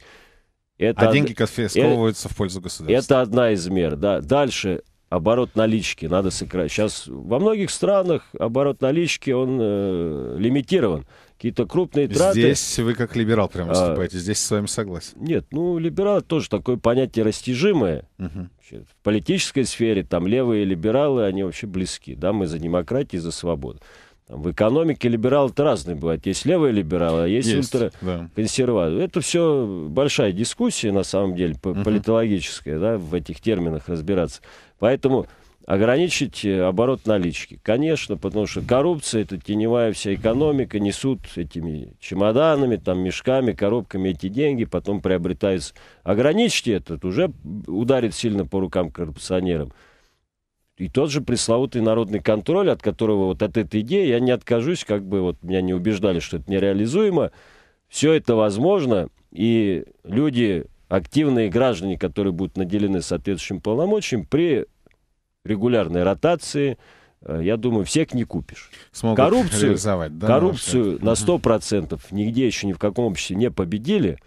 [SPEAKER 2] Это а деньги конфисковываются э, это, в пользу государства. Это одна из мер, да. Дальше оборот налички надо сократить. Сейчас во многих странах оборот налички, он э, лимитирован какие-то крупные траты. Здесь
[SPEAKER 1] вы как либерал прямо а, выступаете, а, здесь
[SPEAKER 2] с вами согласен. Нет, ну либерал тоже такое понятие растяжимое. Угу. В политической сфере там левые либералы, они вообще близки. Да, мы за демократию, за свободу. в экономике либералы-то разные бывают. Есть левые либералы, а есть, есть ультраконсерваторы. Да. Это все большая дискуссия, на самом деле, угу. политологическая, да, в этих терминах разбираться. Поэтому ограничить э, оборот налички. Конечно, потому что коррупция, это теневая вся экономика, несут этими чемоданами, там, мешками, коробками эти деньги, потом приобретается. Ограничьте этот, уже ударит сильно по рукам коррупционерам. И тот же пресловутый народный контроль, от которого вот от этой идеи я не откажусь, как бы вот меня не убеждали, что это нереализуемо. Все это возможно, и люди активные граждане, которые будут наделены соответствующим полномочием, при регулярной ротации, э, я думаю, всех не купишь. Смогут коррупцию, да, коррупцию на 100% нигде еще ни в каком обществе не победили.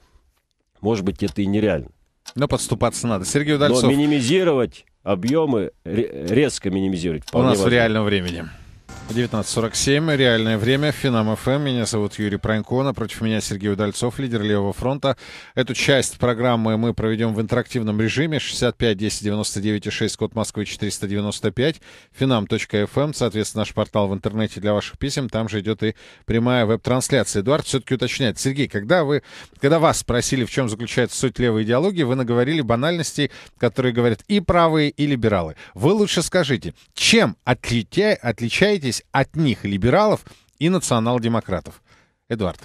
[SPEAKER 2] Может быть, это и нереально.
[SPEAKER 1] Но подступаться надо. Сергей Удальцов. Но
[SPEAKER 2] минимизировать объемы, резко минимизировать. У нас возможно. в реальном времени. 19.47.
[SPEAKER 1] Реальное время. Финам ФМ. Эм. Меня зовут Юрий Пронько. Напротив меня Сергей Удальцов, лидер Левого фронта. Эту часть программы мы проведем в интерактивном режиме. 65 10 99 6, код Москвы 495. Финам.фм. Эм. Соответственно, наш портал в интернете для ваших писем. Там же идет и прямая веб-трансляция. Эдуард все-таки уточняет. Сергей, когда вы, когда вас спросили, в чем заключается суть левой идеологии, вы наговорили банальностей, которые говорят и правые, и либералы. Вы лучше скажите, чем отличаетесь отказались от них либералов и национал-демократов. Эдуард.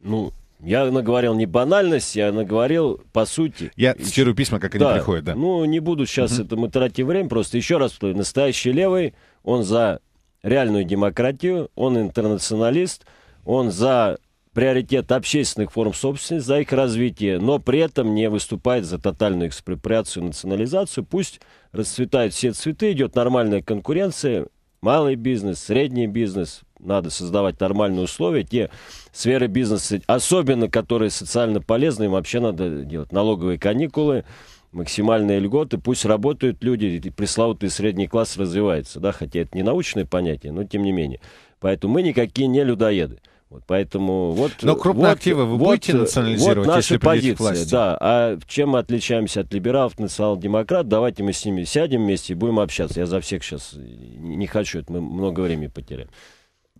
[SPEAKER 2] Ну, я наговорил не банальность, я наговорил по сути. Я цитирую письма, как они да, приходят, да. Ну, не буду сейчас угу. Uh -huh. тратить время, просто еще раз настоящий левый, он за реальную демократию, он интернационалист, он за приоритет общественных форм собственности, за их развитие, но при этом не выступает за тотальную экспроприацию, национализацию. Пусть расцветают все цветы, идет нормальная конкуренция, малый бизнес, средний бизнес. Надо создавать нормальные условия. Те сферы бизнеса, особенно которые социально полезны, им вообще надо делать налоговые каникулы, максимальные льготы. Пусть работают люди, и пресловутый средний класс развивается. Да? Хотя это не научное понятие, но тем не менее. Поэтому мы никакие не людоеды. Вот поэтому вот... Но крупные вот, активы вы вот, будете национализировать, вот наша если позиция, Да, а чем мы отличаемся от либералов, национал-демократ, давайте мы с ними сядем вместе и будем общаться. Я за всех сейчас не хочу, это мы много времени потеряем.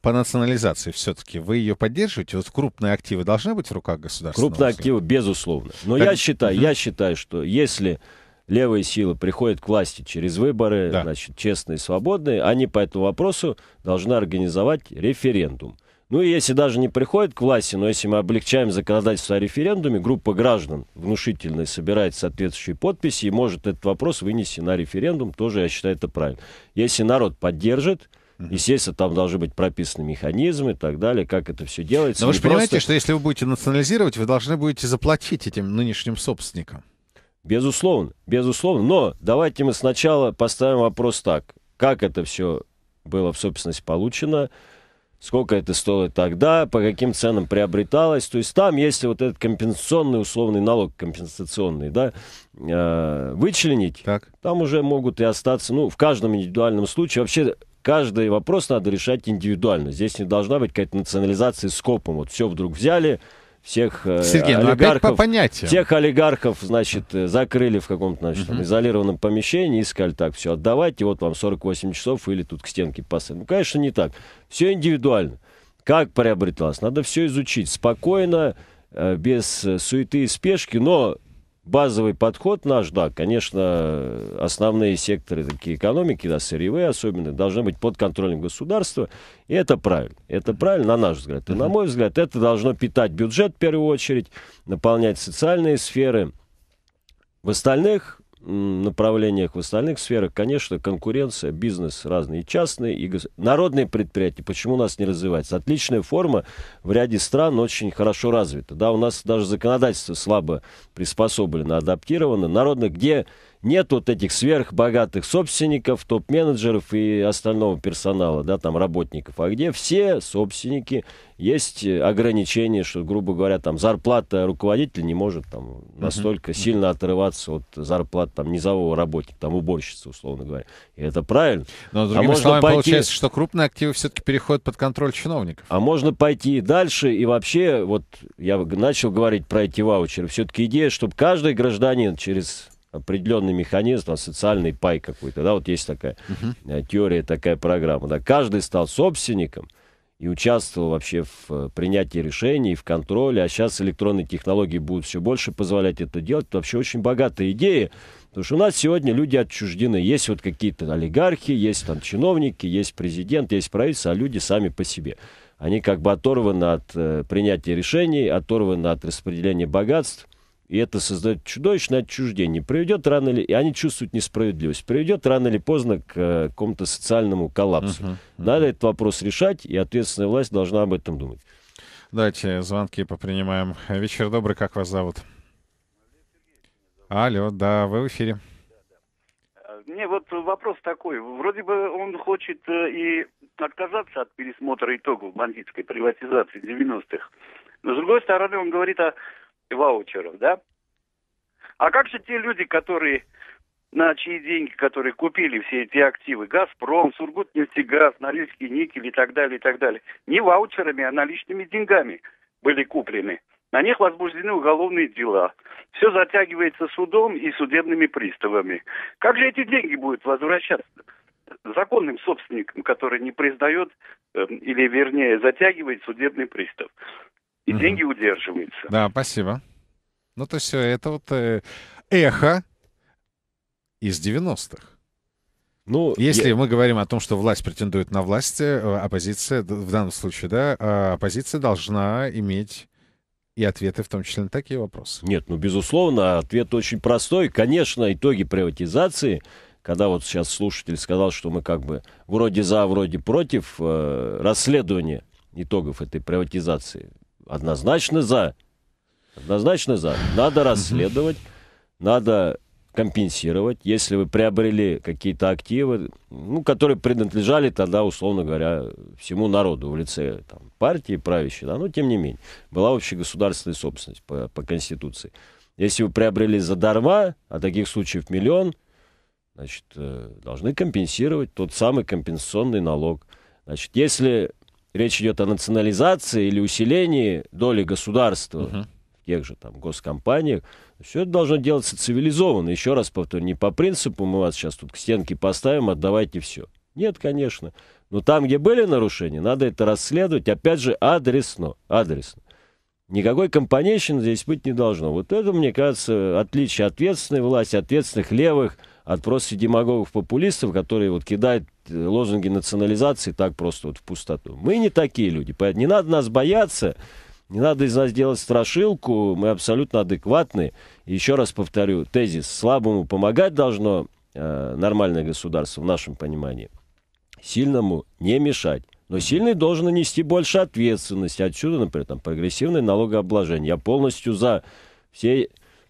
[SPEAKER 2] По национализации все-таки вы ее поддерживаете? Вот крупные активы должны быть в руках государства? Крупные активы, безусловно. Но как... я считаю, mm-hmm. я считаю, что если левые силы приходят к власти через выборы, да. значит, честные, свободные, они по этому вопросу должны организовать референдум. Ну и если даже не приходит к власти, но если мы облегчаем законодательство о референдуме, группа граждан внушительная собирает соответствующие подписи и может этот вопрос вынести на референдум, тоже я считаю это правильно. Если народ поддержит, Естественно, там должны быть прописаны механизмы и так далее, как это все делается. Но вы же понимаете, что
[SPEAKER 1] если вы будете национализировать, вы должны будете заплатить этим нынешним собственникам.
[SPEAKER 2] Безусловно, безусловно. Но давайте мы сначала поставим вопрос так. Как это все было в собственность получено, сколько это стоило тогда, по каким ценам приобреталось. То есть там если вот этот компенсационный условный налог, компенсационный, да, э, вычленить. Так. Там уже могут и остаться, ну, в каждом индивидуальном случае. Вообще каждый вопрос надо решать индивидуально. Здесь не должна быть какая-то национализация скопом. Вот все вдруг взяли, всех э, Сергей, ну, олигархов, ну по понятиям. всех олигархов, значит, э, закрыли в каком-то, значит, там, изолированном помещении и сказали, так, все, отдавайте, вот вам 48 часов или тут к стенке поставим. Ну, конечно, не так. Все индивидуально. Как приобреталось? Надо все изучить спокойно, э, без суеты и спешки, но базовый подход наш, да, конечно, основные секторы такие экономики, да, сырьевые особенно, должны быть под контролем государства, и это правильно. Это правильно, на наш взгляд. И на мой взгляд, это должно питать бюджет в первую очередь, наполнять социальные сферы. В остальных направлениях, в остальных сферах, конечно, конкуренция, бизнес разные и частный, и гос... народные предприятия, почему у нас не развивается? Отличная форма в ряде стран очень хорошо развита. Да, у нас даже законодательство слабо приспособлено, адаптировано. Народно, где нет вот этих сверхбогатых собственников, топ-менеджеров и остального персонала, да, там работников, а где все собственники, есть э, ограничения, что, грубо говоря, там зарплата руководителя не может там настолько uh-huh. сильно отрываться от зарплат там низового работника, там уборщицы, условно говоря. И это правильно. Но, а другими а можно словами, пойти... получается,
[SPEAKER 1] что крупные активы все-таки переходят под контроль чиновников.
[SPEAKER 2] А можно пойти дальше, и вообще, вот я начал говорить про эти ваучеры, все-таки идея, чтобы каждый гражданин через определенный механизм, социальный пай какой-то, да, вот есть такая uh-huh. теория, такая программа, да, каждый стал собственником и участвовал вообще в э, принятии решений, в контроле, а сейчас электронные технологии будут все больше позволять это делать, это вообще очень богатая идея, потому что у нас сегодня люди отчуждены, есть вот какие-то олигархи, есть там чиновники, есть президент, есть правительство, а люди сами по себе. Они как бы оторваны от э, принятия решений, оторваны от распределения богатств, и это создает чудовищное отчуждение. Приведет рано или... И они чувствуют несправедливость. Приведет рано или поздно к э, какому-то социальному коллапсу. Uh-huh, uh-huh. Надо этот вопрос решать, и ответственная власть должна об этом думать.
[SPEAKER 1] Давайте звонки попринимаем. Вечер добрый, как вас зовут? Алло, да, вы в эфире.
[SPEAKER 2] Мне вот вопрос такой. Вроде бы он хочет э, и отказаться от пересмотра итогов бандитской приватизации 90-х. Но с другой стороны, он говорит о ваучером, да? А как же те люди, которые на чьи деньги, которые купили все эти активы, «Газпром», «Сургутнефтегаз», «Норильский никель» и так далее, и так далее, не ваучерами, а наличными деньгами были куплены. На них возбуждены уголовные дела. Все затягивается судом и судебными приставами. Как же эти деньги будут возвращаться? законным собственником, который не признает, эм, или вернее затягивает судебный пристав и угу. деньги удерживаются.
[SPEAKER 1] Да, спасибо. Ну, то есть э, это вот э, эхо из 90-х. Ну, Если я... мы говорим о том, что власть претендует на власть, э, э, оппозиция, в данном случае, да, а оппозиция должна иметь и ответы, в том числе на
[SPEAKER 2] такие вопросы. Нет, ну, безусловно, ответ очень простой. Конечно, итоги приватизации, когда вот сейчас слушатель сказал, что мы как бы вроде за, вроде против, э, расследование итогов этой приватизации однозначно за. Однозначно за. Надо расследовать, надо компенсировать, если вы приобрели какие-то активы, ну, которые принадлежали тогда, условно говоря, всему народу в лице там, партии правящей, да, но тем не менее, была общегосударственная собственность по, по Конституции. Если вы приобрели задарма, а таких случаев миллион, значит, э, должны компенсировать тот самый компенсационный налог. Значит, если речь идет о национализации или усилении доли государства Uh -huh. в тех же там госкомпаниях, все это должно делаться цивилизованно. Еще раз повторю, не по принципу мы вас сейчас тут к стенке поставим, отдавайте все. Нет, конечно. Но там, где были нарушения, надо это расследовать, опять же, адресно. Адресно. Никакой компанейщины здесь быть не должно. Вот это, мне кажется, отличие ответственной власти, ответственных левых, от просто демагогов-популистов, которые вот кидают э, лозунги национализации так просто вот в пустоту. Мы не такие люди, поэтому не надо нас бояться, не надо из нас делать страшилку, мы абсолютно адекватны. И еще раз повторю, тезис, слабому помогать должно э, нормальное государство в нашем понимании, сильному не мешать. Но сильный должен нести больше ответственности. Отсюда, например, там, прогрессивное налогообложение. Я полностью за все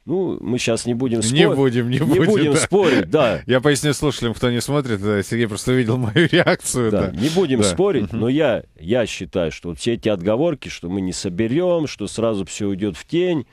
[SPEAKER 2] ну, мы сейчас не будем спорить. Не будем, не, не будем. будем да. спорить, да. Я
[SPEAKER 1] поясню слушателям, кто не смотрит, э, Сергей просто увидел мою реакцию. Да, да. не будем да. спорить,
[SPEAKER 2] но я, я считаю, что вот все эти отговорки, что мы не соберем, что сразу все уйдет в тень,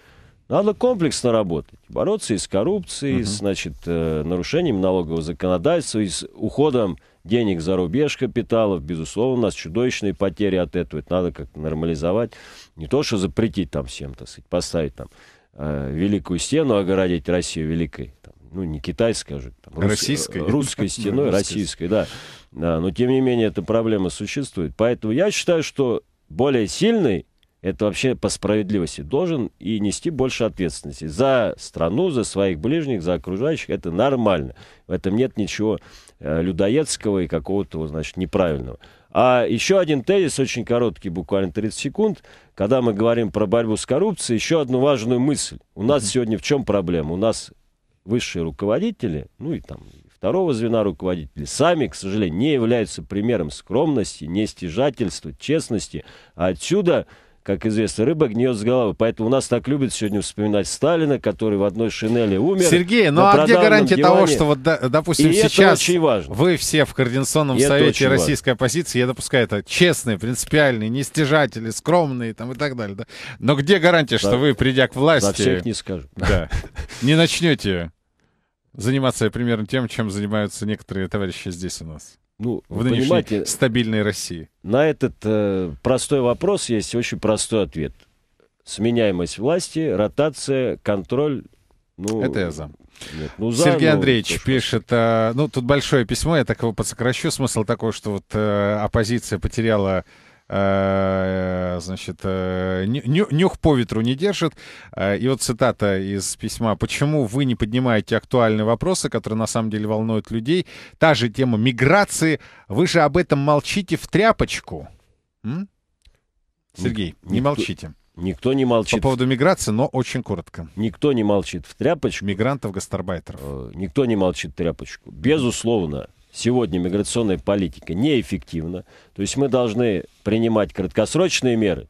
[SPEAKER 2] надо комплексно работать. Бороться и с коррупцией, угу. с значит, э, нарушением налогового законодательства, и с уходом денег за рубеж капиталов. Безусловно, у нас чудовищные потери от этого. Это надо как-то нормализовать. Не то, что запретить там всем, так сказать, поставить там Э, великую Стену огородить Россию Великой, там, ну не китайской, скажем, там, рус, российской. Э, русской стеной, российской, да. да. Но тем не менее эта проблема существует. Поэтому я считаю, что более сильный это вообще по справедливости должен и нести больше ответственности за страну, за своих ближних, за окружающих. Это нормально. В этом нет ничего э, людоедского и какого-то, значит, неправильного. А еще один тезис, очень короткий, буквально 30 секунд. Когда мы говорим про борьбу с коррупцией, еще одну важную мысль. У нас mm-hmm. сегодня в чем проблема? У нас высшие руководители, ну и там второго звена руководители, сами, к сожалению, не являются примером скромности, нестяжательства, честности. А отсюда как известно, рыба гниет с головы. Поэтому у нас так любят сегодня вспоминать Сталина, который в одной шинели умер. Сергей, ну а где гарантия диване. того, что вот, допустим, и сейчас очень важно. вы все в Координационном и совете российской
[SPEAKER 1] важно. оппозиции, я допускаю, это честные, принципиальные, нестяжатели, скромные там и так далее. Да? Но где гарантия, да. что вы, придя к власти... За всех не скажу. Да. Не начнете заниматься примерно тем, чем занимаются некоторые товарищи здесь у нас ну, в вы понимаете, стабильной России?
[SPEAKER 2] На этот э, простой вопрос есть очень простой ответ. Сменяемость власти, ротация, контроль. Ну, это я зам. Нет, ну, за, Сергей ну, Андреевич что,
[SPEAKER 1] пишет, а, ну тут большое письмо, я так его подсокращу, смысл такой, что вот а, оппозиция потеряла Э, значит, э, нюх по ветру не держит. Э, и вот цитата из письма. «Почему вы не поднимаете актуальные вопросы, которые на самом деле волнуют людей? Та же тема миграции. Вы же об этом молчите в тряпочку». М? Сергей, Ник- не молчите.
[SPEAKER 2] Никто не молчит. По поводу миграции, но очень коротко. Никто не молчит в тряпочку. Мигрантов, гастарбайтеров. Никто не молчит в тряпочку. Безусловно сегодня миграционная политика неэффективна. То есть мы должны принимать краткосрочные меры,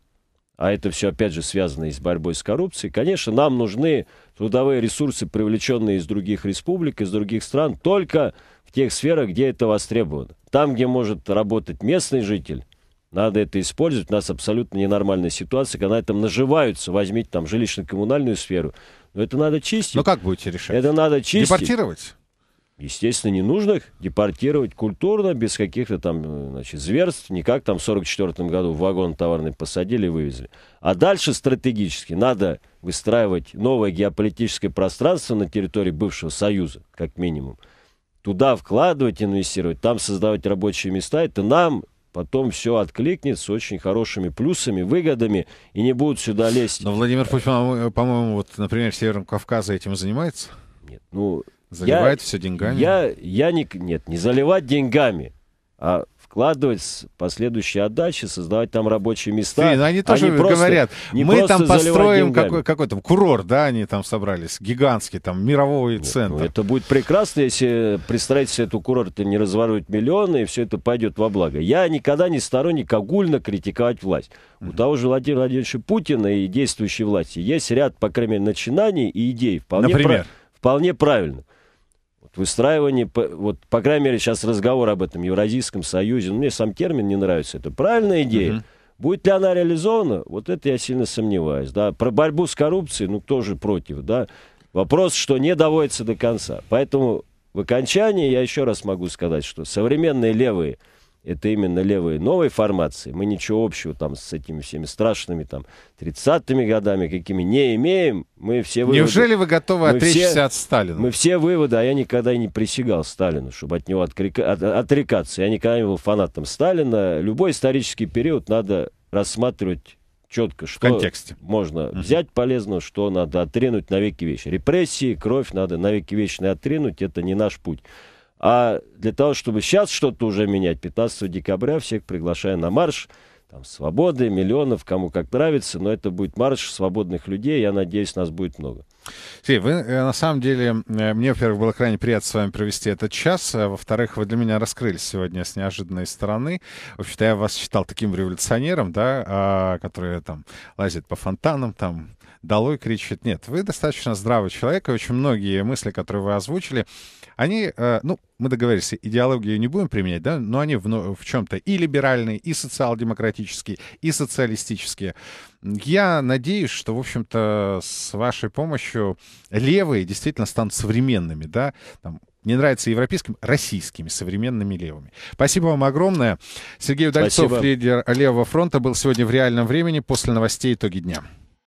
[SPEAKER 2] а это все, опять же, связано и с борьбой с коррупцией. Конечно, нам нужны трудовые ресурсы, привлеченные из других республик, из других стран, только в тех сферах, где это востребовано. Там, где может работать местный житель, надо это использовать. У нас абсолютно ненормальная ситуация, когда на этом наживаются. Возьмите там жилищно-коммунальную сферу. Но это надо чистить. Но ну, как будете решать? Это надо чистить. Депортировать? Естественно, не нужно их депортировать культурно, без каких-то там э, значит, зверств, не как там в 1944 году в вагон товарный посадили и вывезли. А дальше стратегически надо выстраивать новое геополитическое пространство на территории бывшего Союза, как минимум. Туда вкладывать, инвестировать, там создавать рабочие места. Это нам потом все откликнется очень хорошими плюсами, выгодами, и не будут сюда лезть. Но Владимир Путин, по-моему, вот, например, Северным Кавказа этим занимается? Нет, ну, Заливает я, все деньгами? Я, я не, нет, не заливать деньгами, а вкладывать с последующей отдачи, создавать там рабочие места. Блин, они тоже они говорят, не мы там построим какой,
[SPEAKER 1] какой курорт,
[SPEAKER 2] да, они там собрались, гигантский там мировой Нет, ну, центр. Ну, это будет прекрасно, если представить себе эту курорт и не разворовать миллионы, и все это пойдет во благо. Я никогда не сторонник огульно критиковать власть. Mm-hmm. У того же Владимира Владимировича Путина и действующей власти есть ряд, по крайней мере, начинаний и идей. Вполне Например? Прав... Вполне правильно выстраивание, вот, по крайней мере, сейчас разговор об этом Евразийском Союзе, ну, мне сам термин не нравится, это правильная идея. Угу. Будет ли она реализована, вот это я сильно сомневаюсь. Да. Про борьбу с коррупцией, ну, кто же против, да. Вопрос, что не доводится до конца. Поэтому в окончании я еще раз могу сказать, что современные левые – это именно левые новой формации. Мы ничего общего там с этими всеми страшными там 30-ми годами, какими не имеем. Мы все выводы... Неужели вы готовы мы отречься все, от Сталина? Мы все выводы, а я никогда и не присягал Сталину, чтобы от него отрека, от, отрекаться. Я никогда не был фанатом Сталина. Любой исторический период надо рассматривать четко, что контексте. можно mm-hmm. взять полезно, что надо отринуть навеки вечно. Репрессии, кровь надо навеки вечные отринуть, это не наш путь. А для того, чтобы сейчас что-то уже менять, 15 декабря всех приглашаю на марш. Там свободы, миллионов, кому как нравится, но это будет марш свободных людей. Я надеюсь, нас будет много.
[SPEAKER 1] Фей, вы э, на самом деле, э, мне, во-первых, было крайне приятно с вами провести этот час. А, во-вторых, вы для меня раскрылись сегодня с неожиданной стороны. В общем то я вас считал таким революционером, да, а, который там лазит по фонтанам, там долой кричит нет. Вы достаточно здравый человек, и очень многие мысли, которые вы озвучили, они, э, ну, мы договорились, идеологию не будем применять, да, но они в, в чем-то и либеральные, и социал-демократические, и социалистические. Я надеюсь, что, в общем-то, с вашей помощью левые действительно станут современными, да, там, не нравится европейским, российскими, современными левыми. Спасибо вам огромное. Сергей Удальцов, Спасибо. лидер Левого фронта, был сегодня в реальном времени после новостей «Итоги дня».